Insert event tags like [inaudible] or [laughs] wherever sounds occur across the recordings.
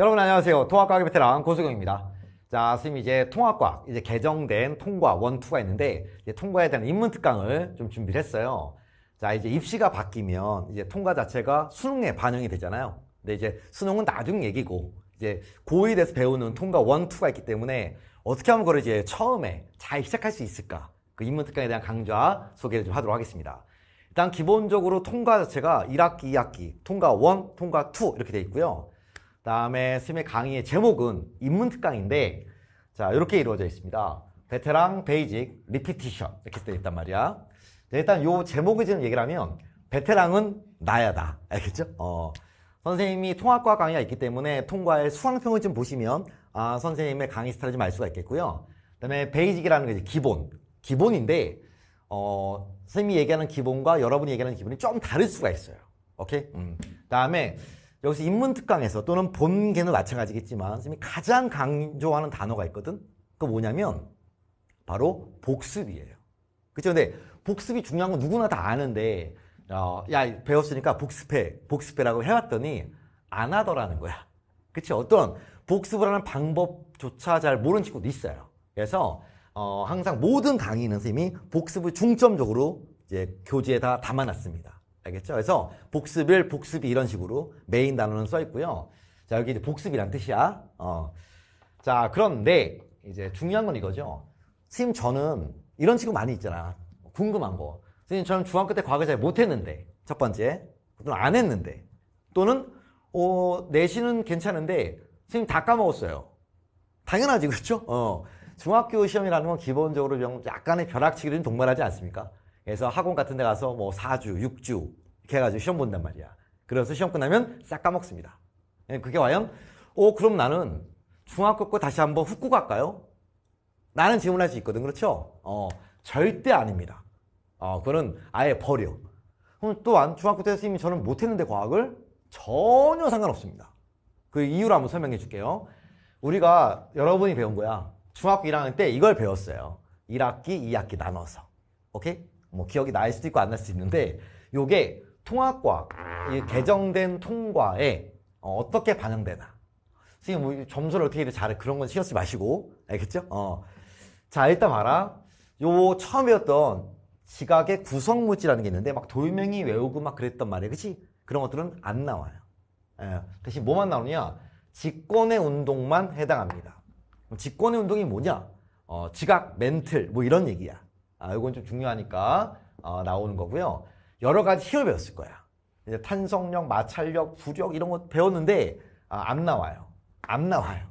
여러분 안녕하세요. 통합과학의 베테랑 고수경입니다. 자, 선생님 이제 통합과학, 이제 개정된 통과 원투가 있는데 이제 통과에 대한 입문 특강을 좀 준비를 했어요. 자, 이제 입시가 바뀌면 이제 통과 자체가 수능에 반영이 되잖아요. 근데 이제 수능은 나중 얘기고 이제 고에 대해서 배우는 통과 원투가 있기 때문에 어떻게 하면 그걸 이제 처음에 잘 시작할 수 있을까? 그 입문 특강에 대한 강좌 소개를 좀 하도록 하겠습니다. 일단 기본적으로 통과 자체가 1학기, 2학기, 통과 1, 통과 2 이렇게 돼 있고요. 다음에 스의 강의의 제목은 입문 특강인데 자 이렇게 이루어져 있습니다. 베테랑, 베이직, 리피티션 이렇게 되어 있단 말이야. 일단 요 제목을 지금 얘기를 하면 베테랑은 나야다 알겠죠? 어, 선생님이 통합과 강의가 있기 때문에 통과의 수강평을 좀 보시면 아, 선생님의 강의 스타일을 좀 알 수가 있겠고요. 그다음에 베이직이라는 게 이제 기본 기본인데 어, 선생님이 얘기하는 기본과 여러분이 얘기하는 기본이 좀 다를 수가 있어요. 오케이? 음. 다음에 여기서 인문특강에서 또는 본계는 마찬가지겠지만 선생님이 가장 강조하는 단어가 있거든. 그 뭐냐면 바로 복습이에요. 그쵸 근데 복습이 중요한 건 누구나 다 아는데 어, 야 배웠으니까 복습해 복습해라고 해왔더니 안 하더라는 거야. 그치? 어떤 복습을 하는 방법조차 잘 모르는 친구도 있어요. 그래서 어, 항상 모든 강의는 선생님이 복습을 중점적으로 이제 교재에 다 담아놨습니다. 알겠죠? 그래서 복습일, 복습이 이런 식으로 메인 단어는 써 있고요. 자, 여기 이제 복습이란 뜻이야. 어. 자, 그런데 이제 중요한 건 이거죠. 선생님, 저는 이런 친구 많이 있잖아. 궁금한 거. 선생님, 저는 중학교 때 과거 잘 못했는데. 첫 번째. 또는 안 했는데. 또는, 어, 내신은 괜찮은데, 선생님 다 까먹었어요. 당연하지, 그렇죠? 어. 중학교 시험이라는 건 기본적으로 약간의 벼락치기를 동반하지 않습니까? 그래서 학원 같은 데 가서 뭐 4주, 6주 이렇게 해가지고 시험 본단 말이야. 그래서 시험 끝나면 싹 까먹습니다. 예, 그게 과연 어 그럼 나는 중학교 거 다시 한번 훅구 갈까요? 나는 질문할 수 있거든. 그렇죠? 어 절대 아닙니다. 어 그거는 아예 버려. 그럼 또 안, 중학교 때 선생님이 저는 못했는데 과학을 전혀 상관없습니다. 그 이유를 한번 설명해 줄게요. 우리가 여러분이 배운 거야. 중학교 1학년 때 이걸 배웠어요. 1학기, 2학기 나눠서. 오케이? 뭐 기억이 날 수도 있고 안 날 수도 있는데 요게 통합과 이 개정된 통과에 어, 떻게 반영되나 선생님 뭐 점수를 어떻게 이렇게 잘해 그런 건 신경 쓰지 마시고 알겠죠? 어. 자 일단 봐라 요 처음 이었던 지각의 구성물질이라는 게 있는데 막 돌멩이 외우고 막 그랬단 말이에요 그치? 그런 것들은 안 나와요 예, 대신 뭐만 나오냐 직권의 운동만 해당합니다 직권의 운동이 뭐냐 어, 지각, 멘틀 뭐 이런 얘기야 아, 이건 좀 중요하니까 어, 나오는 거고요. 여러 가지 힘을 배웠을 거야. 이제 탄성력, 마찰력, 부력 이런 거 배웠는데 아, 안 나와요. 안 나와요.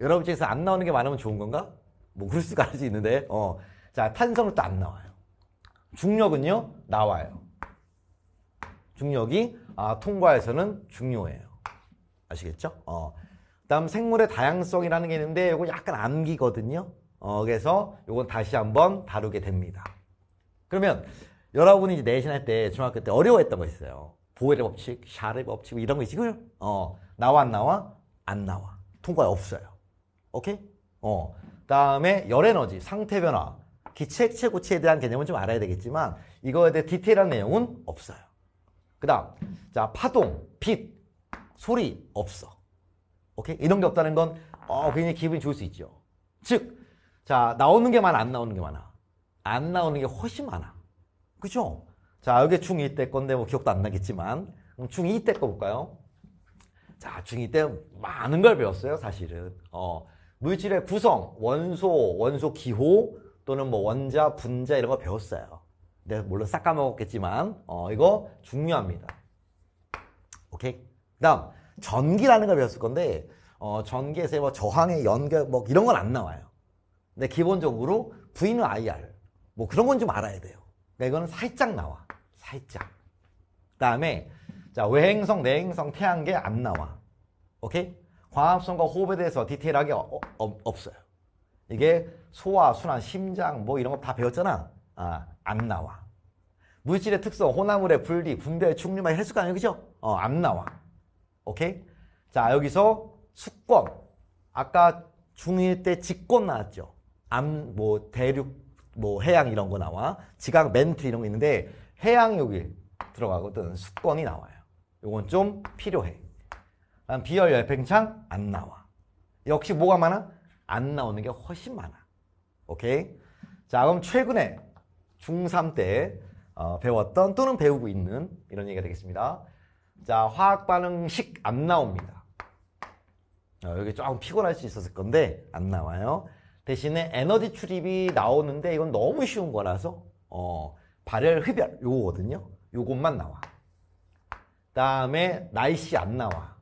여러분 중에서 안 나오는 게 많으면 좋은 건가? 뭐 그럴 수가 할 수 있는데 어. 자 탄성력도 안 나와요. 중력은요 나와요. 중력이 아, 통과해서는 중요해요. 아시겠죠? 어. 그다음 생물의 다양성이라는 게 있는데 이거 약간 암기거든요. 어, 그래서 이건 다시 한번 다루게 됩니다. 그러면 여러분이 내신할 때 중학교 때 어려워했던 거 있어요. 보일의 법칙, 샤의 르 법칙 뭐 이런 거 있고요. 어, 나와 안 나와? 안 나와. 통과에 없어요. 오케이? 어. 다음에 열 에너지, 상태 변화, 기체 액체 고체에 대한 개념은 좀 알아야 되겠지만 이거에 대해 디테일한 내용은 없어요. 그다음 자, 파동, 빛, 소리 없어. 오케이? 이런 게 없다는 건 어, 굉장히 기분이 좋을 수 있죠. 즉 자, 나오는 게 많아, 안 나오는 게 많아? 안 나오는 게 훨씬 많아. 그죠? 자, 이게 중2 때 건데 뭐 기억도 안 나겠지만 그럼 중2 때 거 볼까요? 자, 중2 때 많은 걸 배웠어요, 사실은. 어, 물질의 구성, 원소, 원소 기호 또는 뭐 원자, 분자 이런 거 배웠어요. 내 물론 싹 까먹었겠지만 어, 이거 중요합니다. 오케이? 그다음 전기라는 걸 배웠을 건데 어, 전기에서 뭐 저항의 연결 뭐 이런 건 안 나와요. 근데 기본적으로 V는 IR 뭐 그런 건 좀 알아야 돼요. 그러니까 이거는 살짝 나와. 살짝. 그 다음에 자 외행성, 내행성, 태양계 안 나와. 오케이? 광합성과 호흡에 대해서 디테일하게 어, 어, 없어요. 이게 소화, 순환, 심장 뭐 이런 거 다 배웠잖아. 아, 안 나와. 물질의 특성, 혼합물의 분리, 분별, 충류만 거 아니에요? 그죠? 어, 안 나와. 오케이? 자, 여기서 수권. 아까 중1 때 직권 나왔죠? 암, 뭐, 대륙, 뭐, 해양 이런 거 나와. 지각, 멘트 이런 거 있는데, 해양 여기 들어가거든. 수권이 나와요. 요건 좀 필요해. 비열 열팽창 안 나와. 역시 뭐가 많아? 안 나오는 게 훨씬 많아. 오케이? 자, 그럼 최근에 중3 때 어, 배웠던 또는 배우고 있는 이런 얘기가 되겠습니다. 자, 화학 반응식 안 나옵니다. 어, 여기 조금 피곤할 수 있었을 건데 안 나와요. 대신에 에너지 출입이 나오는데 이건 너무 쉬운 거라서 어, 발열 흡열 요거거든요. 요것만 나와. 다음에 날씨 안 나와.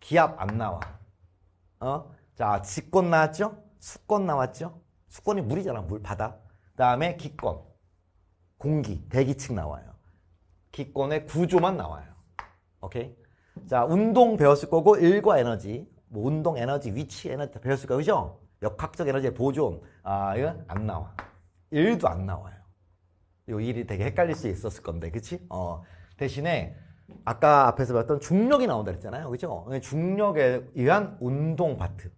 기압 안 나와. 어? 자, 직권 나왔죠? 수권 나왔죠? 수권이 물이잖아, 물, 바다. 다음에 기권. 공기, 대기층 나와요. 기권의 구조만 나와요. 오케이? 자, 운동 배웠을 거고, 일과 에너지, 뭐 운동 에너지, 위치 에너지 다 배웠을 거죠? 그 역학적 에너지 보존 아 이거 안 나와 1도 안 나와요 요 일이 되게 헷갈릴 수 있었을 건데 그치? 어 대신에 아까 앞에서 봤던 중력이 나온다 그랬잖아요 그죠? 중력에 의한 운동 파트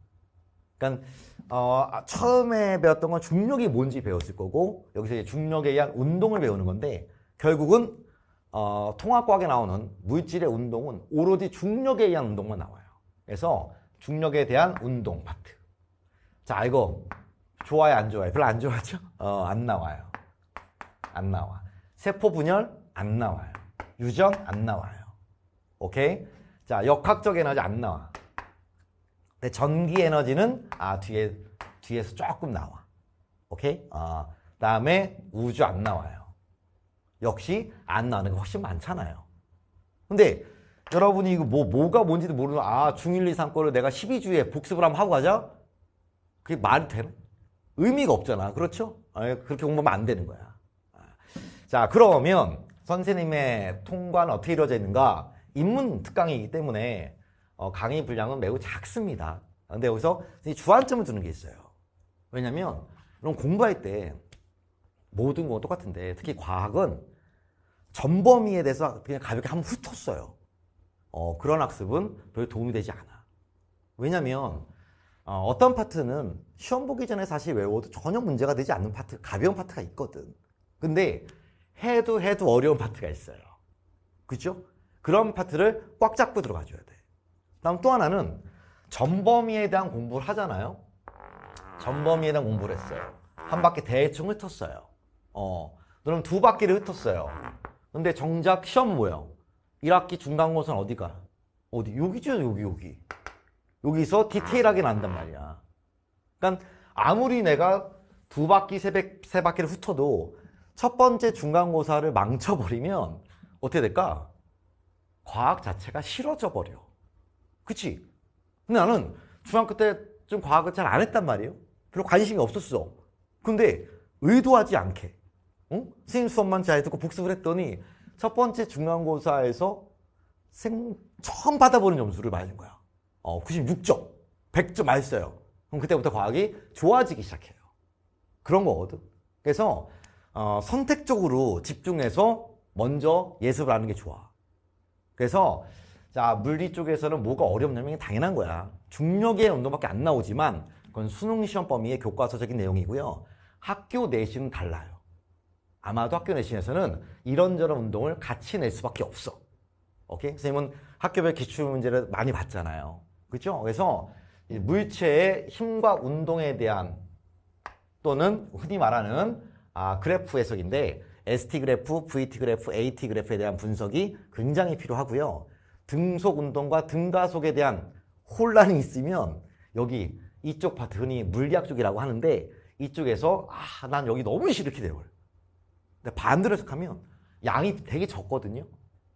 그러니까 어, 아, 처음에 배웠던 건 중력이 뭔지 배웠을 거고 여기서 이제 중력에 의한 운동을 배우는 건데 결국은 어, 통합과학에 나오는 물질의 운동은 오로지 중력에 의한 운동만 나와요 그래서 중력에 대한 운동 파트 자, 이거 좋아요, 안 좋아요? 별로 안 좋아하죠? 어, 안 나와요. 안 나와. 세포 분열 안 나와요. 유전 안 나와요. 오케이? 자, 역학적 에너지 안 나와. 근데 전기 에너지는 아, 뒤에 뒤에서 조금 나와. 오케이? 아, 다음에 우주 안 나와요. 역시 안 나오는 게 훨씬 많잖아요. 근데 여러분이 이거 뭐, 뭐가 뭔지도 모르는, 아, 중1, 2, 3 거를 내가 12주에 복습을 한번 하고 가자? 그게 말이 되나? 의미가 없잖아. 그렇죠? 아, 그렇게 공부하면 안 되는 거야. 아. 자, 그러면 선생님의 통과는 어떻게 이루어져 있는가? 입문 특강이기 때문에 어, 강의 분량은 매우 작습니다. 근데 여기서 주안점을 두는 게 있어요. 왜냐면 그럼 공부할 때 모든 건 똑같은데 특히 과학은 전범위에 대해서 그냥 가볍게 한번 훑었어요. 어, 그런 학습은 별 도움이 되지 않아. 왜냐면 어, 떤 파트는 시험 보기 전에 사실 외워도 전혀 문제가 되지 않는 파트, 가벼운 파트가 있거든. 근데 해도 해도 어려운 파트가 있어요. 그죠? 그런 파트를 꽉 잡고 들어가줘야 돼. 다음 또 하나는 전범위에 대한 공부를 하잖아요. 전범위에 대한 공부를 했어요. 한 바퀴 대충 흩었어요. 어, 그럼 두 바퀴를 흩었어요. 근데 정작 시험 뭐예요? 1학기 중간고사는 어디가? 어디? 여기죠, 여기, 여기. 여기서 디테일하게 난단 말이야. 그러니까 아무리 내가 두 바퀴, 세, 백, 세 바퀴를 훑어도 첫 번째 중간고사를 망쳐버리면 어떻게 될까? 과학 자체가 싫어져 버려. 그치? 근데 나는 중학교 때 좀 과학을 잘 안 했단 말이에요. 별로 관심이 없었어. 근데 의도하지 않게 응? 선생님 수업만 잘 듣고 복습을 했더니 첫 번째 중간고사에서 생, 처음 받아보는 점수를 맞은 거야. 어, 96점, 100점 맞았어요. 그럼 그때부터 과학이 좋아지기 시작해요. 그런 거거든. 그래서 어, 선택적으로 집중해서 먼저 예습을 하는 게 좋아. 그래서 자 물리 쪽에서는 뭐가 어렵냐면 당연한 거야. 중력의 운동밖에 안 나오지만 그건 수능 시험 범위의 교과서적인 내용이고요. 학교 내신은 달라요. 아마도 학교 내신에서는 이런저런 운동을 같이 낼 수밖에 없어. 오케이? 선생님은 학교별 기출 문제를 많이 봤잖아요. 그죠? 렇 그래서 물체의 힘과 운동에 대한 또는 흔히 말하는 아, 그래프 해석인데 ST 그래프, VT 그래프, AT 그래프에 대한 분석이 굉장히 필요하고요. 등속 운동과 등가속에 대한 혼란이 있으면 여기 이쪽 파트 흔히 물리학 쪽이라고 하는데 이쪽에서 아, 난 여기 너무 싫어 이렇게 돼요. 근데 반대로 해석하면 양이 되게 적거든요.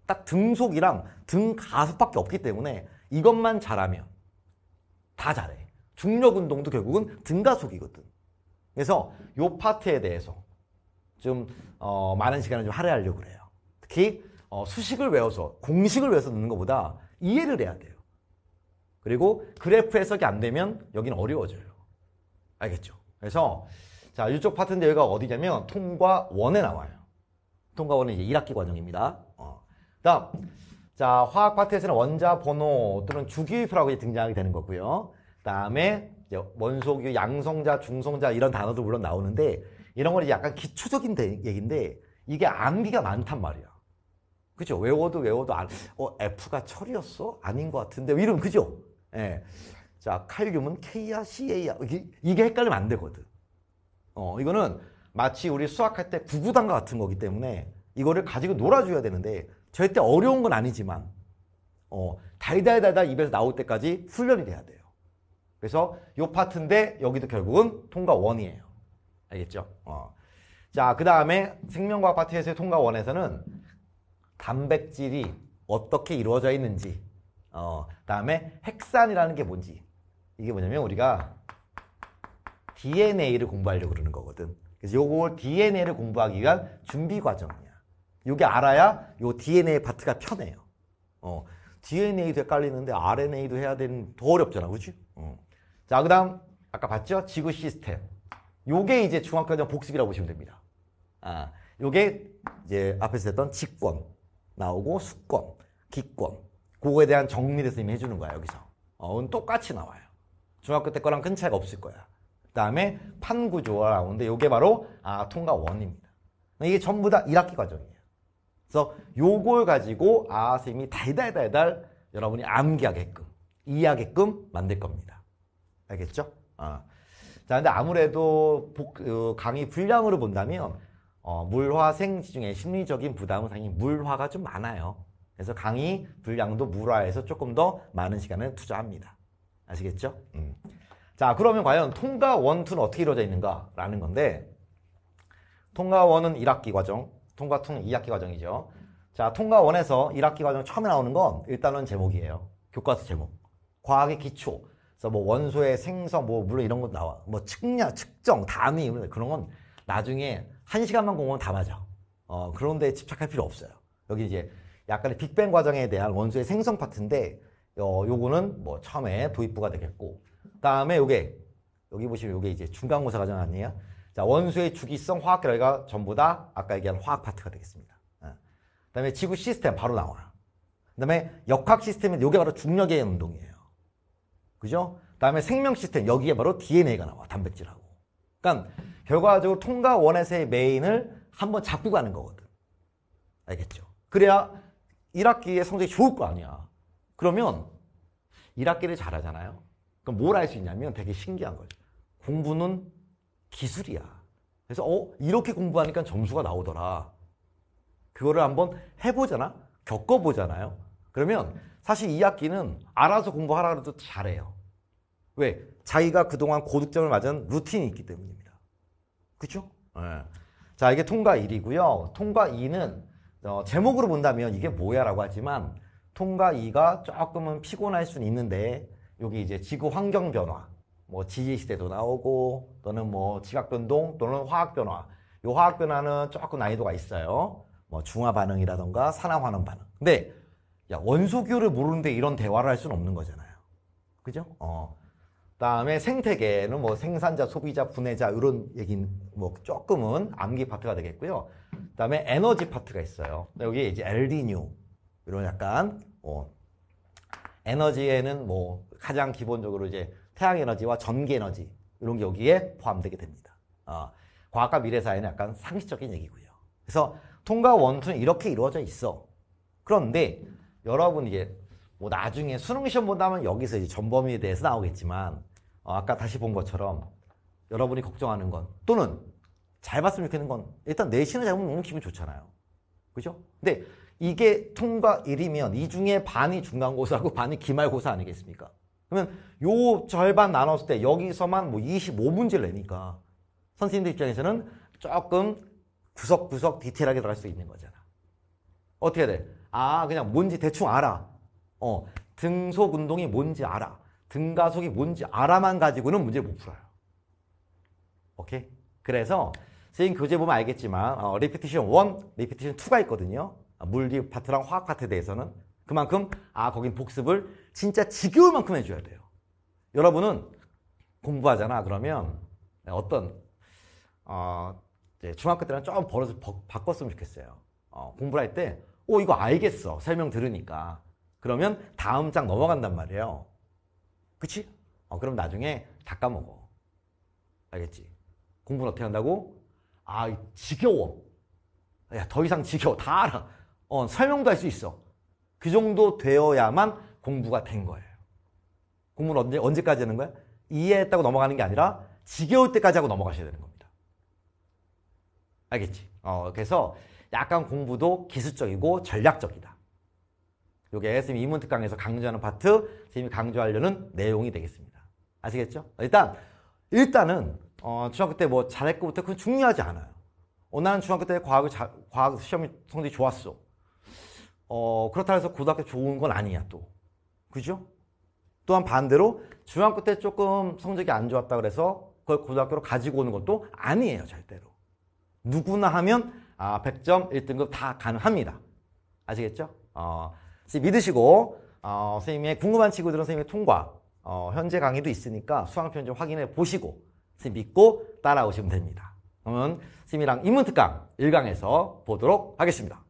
딱 등속이랑 등가속밖에 없기 때문에 이것만 잘하면 다 잘해. 중력 운동도 결국은 등가속이거든. 그래서 요 파트에 대해서 좀 어, 많은 시간을 좀 할애하려고 그래요. 특히 어, 수식을 외워서 공식을 외워서 넣는 것보다 이해를 해야 돼요. 그리고 그래프 해석이 안 되면 여기는 어려워져요. 알겠죠? 그래서 자 이쪽 파트인데 여기가 어디냐면 통과 원에 나와요. 통과 원은 이제 1학기 과정입니다. 어. 다음 자, 화학 파트에서는 원자 번호 또는 주기표라고 율 등장하게 되는 거고요. 그다음에 원소교, 양성자, 중성자 이런 단어도 물론 나오는데 이런 건 약간 기초적인 얘기인데 이게 암기가 많단 말이야. 그죠? 외워도 외워도 안, 어, F가 철이었어? 아닌 것 같은데 이름 그죠? 예. 자, 칼륨은 K야, C야, 이게, 이게 헷갈리면 안 되거든. 어, 이거는 마치 우리 수학할 때 구구단과 같은 거기 때문에 이거를 가지고 놀아줘야 되는데 절대 어려운 건 아니지만 어, 달달달달 입에서 나올 때까지 훈련이 돼야 돼요. 그래서 요 파트인데 여기도 결국은 통과 원이에요. 알겠죠? 어. 자, 그 다음에 생명과학 파트에서의 통과 원에서는 단백질이 어떻게 이루어져 있는지 어, 다음에 핵산이라는 게 뭔지 이게 뭐냐면 우리가 DNA를 공부하려고 그러는 거거든. 그래서 요걸 DNA를 공부하기 위한 준비 과정이야. 요게 알아야 요 DNA 파트가 편해요. 어, DNA도 헷갈리는데 RNA도 해야 되는 더 어렵잖아, 그렇지? 어. 자, 그다음 아까 봤죠? 지구 시스템. 요게 이제 중학교장 복습이라고 보시면 됩니다. 아, 요게 이제 앞에서 했던 직권 나오고 수권, 기권. 그거에 대한 정리를 선생님이 해주는 거야, 여기서. 어, 똑같이 나와요. 중학교 때 거랑 큰 차이가 없을 거야. 그 다음에 판구조가 나오는데 요게 바로 아, 통과원입니다. 이게 전부 다 1학기 과정이에요. 그래서 요걸 가지고 아 선생님이 달달달달 여러분이 암기하게끔 이해하게끔 만들 겁니다. 알겠죠? 아. 자, 근데 아무래도 복, 어, 강의 분량으로 본다면 어, 물화 생지 중에 심리적인 부담은 상당히 물화가 좀 많아요. 그래서 강의 분량도 물화에서 조금 더 많은 시간을 투자합니다. 아시겠죠? 음. 자, 그러면 과연 통과 원투는 어떻게 이루어져 있는가라는 건데 통과 원은 1학기 과정, 통과 통 2학기 과정이죠. 자, 통과 원에서 1학기 과정 처음에 나오는 건 일단은 제목이에요. 교과서 제목. 과학의 기초. 그래서 뭐 원소의 생성, 뭐 물론 이런 것 나와. 뭐 측량, 측정, 단위 그런 건 나중에 한 시간만 공부하면 다 맞아. 어, 그런데 집착할 필요 없어요. 여기 이제 약간의 빅뱅 과정에 대한 원소의 생성 파트인데 어, 요거는 뭐 처음에 도입부가 되겠고 그다음에 요게 여기 보시면 요게 이제 중간고사 과정 아니에요? 자, 원소의 주기성 화학 결과 전부 다 아까 얘기한 화학 파트가 되겠습니다. 예. 그 다음에 지구 시스템 바로 나와. 그 다음에 역학 시스템은 이게 바로 중력의 운동이에요. 그죠? 그 다음에 생명 시스템 여기에 바로 DNA가 나와 단백질하고. 그러니까 결과적으로 통과 원에서의 메인을 한번 잡고 가는 거거든. 알겠죠? 그래야 1학기에 성적이 좋을 거 아니야. 그러면 1학기를 잘하잖아요. 그럼 뭘알수 있냐면 되게 신기한 거죠. 공부는 기술이야. 그래서 어 이렇게 공부하니까 점수가 나오더라. 그거를 한번 해보잖아. 겪어보잖아요. 그러면 사실 이 학기는 알아서 공부하라 그래도 잘해요. 왜? 자기가 그동안 고득점을 맞은 루틴이 있기 때문입니다. 그렇죠? 네. 자 이게 통과 1이고요. 통과 2는 어, 제목으로 본다면 이게 뭐야 라고 하지만 통과 2가 조금은 피곤할 수는 있는데 여기 이제 지구 환경 변화 뭐 지지시대도 나오고 또는 뭐 지각변동 또는 화학변화 이 화학변화는 조금 난이도가 있어요 뭐 중화반응이라던가 산화환원 반응 근데 야원소교를 모르는데 이런 대화를 할 수는 없는 거잖아요 그죠? 어. 다음에 생태계는 뭐 생산자, 소비자, 분해자 이런 얘긴 뭐 조금은 암기 파트가 되겠고요 그다음에 에너지 파트가 있어요 여기 이제 엘리뉴 이런 약간 어, 에너지에는 뭐 가장 기본적으로 이제 태양에너지와 전기에너지 이런 게 여기에 포함되게 됩니다. 어, 과학과 미래사회는 약간 상식적인 얘기고요. 그래서 통과 원투는 이렇게 이루어져 있어. 그런데 여러분 이게뭐 나중에 수능 시험 본다면 여기서 이제 전범위에 대해서 나오겠지만 어, 아까 다시 본 것처럼 여러분이 걱정하는 건 또는 잘 봤으면 좋겠는 건 일단 내신을 잘 보면 너무 기분 좋잖아요. 그죠? 근데 이게 통과 1이면 이 중에 반이 중간고사고 [laughs] 반이 기말고사 아니겠습니까? 그러면 요 절반 나눴을 때 여기서만 뭐 25문제를 내니까 선생님들 입장에서는 조금 구석구석 디테일하게 들어갈 수 있는 거잖아. 어떻게 돼? 아 그냥 뭔지 대충 알아. 어 등속 운동이 뭔지 알아. 등가속이 뭔지 알아만 가지고는 문제를 못 풀어요. 오케이? 그래서 선생님 교재 보면 알겠지만 어, 리피티션 1, 리피티션 2가 있거든요. 아, 물리 파트랑 화학 파트에 대해서는 그만큼 아 거긴 복습을 진짜 지겨울 만큼 해줘야 돼요. 여러분은 공부하잖아 그러면 어떤 어, 중학교 때랑 좀 버릇을 바꿨으면 좋겠어요. 어, 공부를 할때오 이거 알겠어 설명 들으니까 그러면 다음 장 넘어간단 말이에요. 그치? 어, 그럼 나중에 다 까먹어. 알겠지? 공부는 어떻게 한다고? 아 지겨워. 야더 이상 지겨워 다 알아. 어, 설명도 할 수 있어. 그 정도 되어야만 공부가 된 거예요. 공부는 언제, 언제까지 하는 거야? 이해했다고 넘어가는 게 아니라 지겨울 때까지 하고 넘어가셔야 되는 겁니다. 알겠지? 어, 그래서 약간 공부도 기술적이고 전략적이다. 요게 선생님 이문 특강에서 강조하는 파트, 선생님이 강조하려는 내용이 되겠습니다. 아시겠죠? 일단, 일단은, 어, 중학교 때 뭐 잘했고 못했고 중요하지 않아요. 어, 나는 중학교 때 과학을 과학 시험 성적이 좋았어. 어, 그렇다 해서 고등학교 좋은 건 아니야 또. 그죠? 또한 반대로 중학교 때 조금 성적이 안 좋았다 그래서 그걸 고등학교로 가지고 오는 것도 아니에요 절대로. 누구나 하면 아, 100점, 1등급 다 가능합니다. 아시겠죠? 어, 믿으시고 어, 선생님의 궁금한 친구들은 선생님의 통과 어, 현재 강의도 있으니까 수강편 지 확인해 보시고 선생님 믿고 따라오시면 됩니다. 그러면 선생님이랑 인문특강 1강에서 보도록 하겠습니다.